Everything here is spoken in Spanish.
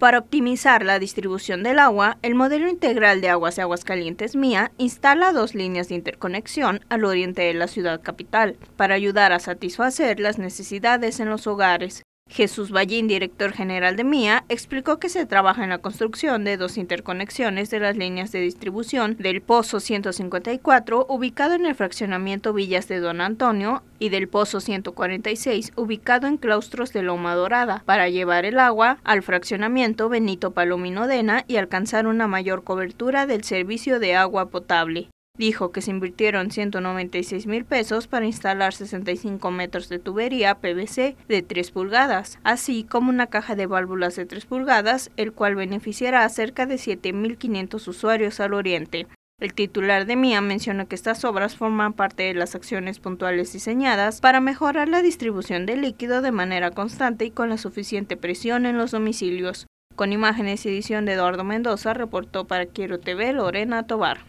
Para optimizar la distribución del agua, el modelo integral de aguas y aguas calientes MIA instala dos líneas de interconexión al oriente de la ciudad capital para ayudar a satisfacer las necesidades en los hogares. Jesús Ballín, director general de MIA, explicó que se trabaja en la construcción de dos interconexiones de las líneas de distribución del Pozo 154, ubicado en el fraccionamiento Villas de Don Antonio, y del Pozo 146, ubicado en Claustros de Loma Dorada, para llevar el agua al fraccionamiento Benito Palomino Dena y alcanzar una mayor cobertura del servicio de agua potable. Dijo que se invirtieron 196 mil pesos para instalar 65 metros de tubería PVC de 3 pulgadas, así como una caja de válvulas de 3 pulgadas, el cual beneficiará a cerca de 7.500 usuarios al oriente. El titular de MIA mencionó que estas obras forman parte de las acciones puntuales diseñadas para mejorar la distribución del líquido de manera constante y con la suficiente presión en los domicilios. Con imágenes y edición de Eduardo Mendoza, reportó para Quiero TV Lorena Tobar.